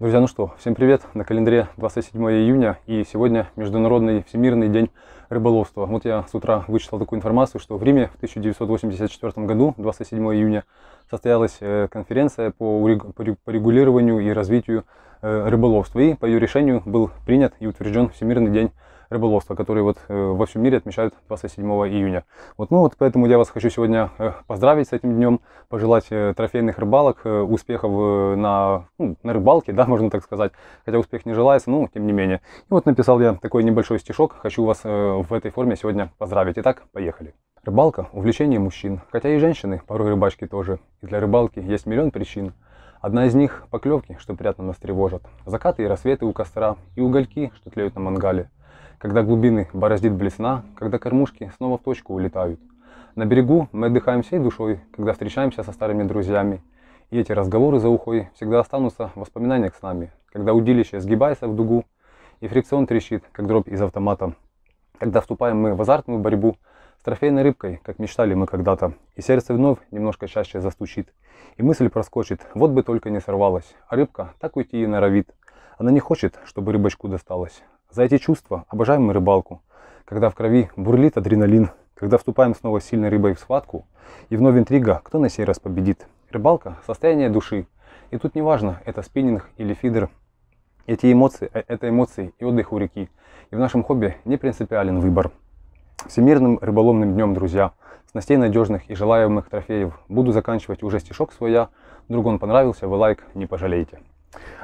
Друзья, ну что, всем привет! На календаре 27 июня и сегодня Международный Всемирный день рыболовства. Вот я с утра вычитал такую информацию, что в Риме в 1984 году, 27 июня, состоялась э, конференция по, по регулированию и развитию э, рыболовства. И по ее решению был принят и утвержден Всемирный день рыболовства рыболовства, которые вот э, во всем мире отмечают 27 июня. Вот, ну вот поэтому я вас хочу сегодня э, поздравить с этим днем, пожелать э, трофейных рыбалок, успехов на, ну, на рыбалке, да, можно так сказать, хотя успех не желается, но тем не менее. И вот написал я такой небольшой стишок, хочу вас в этой форме сегодня поздравить. Итак, поехали. Рыбалка – увлечение мужчин, хотя и женщины, порой рыбачки тоже. И для рыбалки есть миллион причин. Одна из них – поклевки, что приятно нас тревожат, закаты и рассветы у костра, и угольки, что тлеют на мангале когда глубины бороздит блесна, когда кормушки снова в точку улетают. На берегу мы отдыхаем всей душой, когда встречаемся со старыми друзьями. И эти разговоры за ухой всегда останутся в воспоминаниях с нами, когда удилище сгибается в дугу, и фрикцион трещит, как дробь из автомата. Когда вступаем мы в азартную борьбу с трофейной рыбкой, как мечтали мы когда-то, и сердце вновь немножко чаще застучит, и мысль проскочит, вот бы только не сорвалась, а рыбка так уйти и норовит. Она не хочет, чтобы рыбочку досталось. За эти чувства обожаем мы рыбалку, когда в крови бурлит адреналин, когда вступаем снова сильной рыбой в схватку, и вновь интрига, кто на сей раз победит. Рыбалка – состояние души, и тут не важно, это спиннинг или фидер. Эти эмоции – э, это эмоции и отдых у реки, и в нашем хобби не принципиален выбор. Всемирным рыболовным днем, друзья! Снастей надежных и желаемых трофеев буду заканчивать уже стишок свой я. Вдруг он понравился, вы лайк не пожалеете.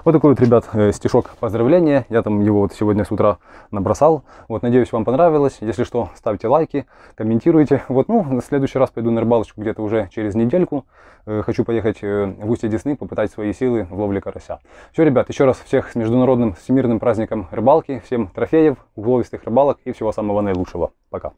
Вот такой вот, ребят, э, стишок поздравления. Я там его вот сегодня с утра набросал. Вот, надеюсь, вам понравилось. Если что, ставьте лайки, комментируйте. Вот, ну, в следующий раз пойду на рыбалочку где-то уже через недельку. Э, хочу поехать э, в устье Десны, попытать свои силы в ловле карася. Все, ребят, еще раз всех с международным всемирным праздником рыбалки. Всем трофеев, угловистых рыбалок и всего самого наилучшего. Пока.